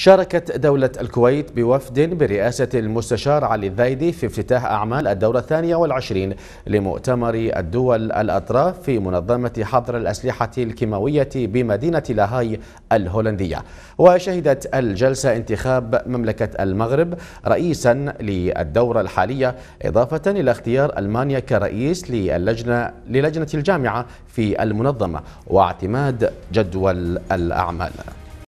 شاركت دولة الكويت بوفد برئاسة المستشار علي الذايدي في افتتاح أعمال الدورة الثانية والعشرين لمؤتمر الدول الأطراف في منظمة حظر الأسلحة الكيماوية بمدينة لاهاي الهولندية وشهدت الجلسة انتخاب مملكة المغرب رئيسا للدورة الحالية إضافة إلى اختيار ألمانيا كرئيس للجنة, للجنة الجامعة في المنظمة واعتماد جدول الأعمال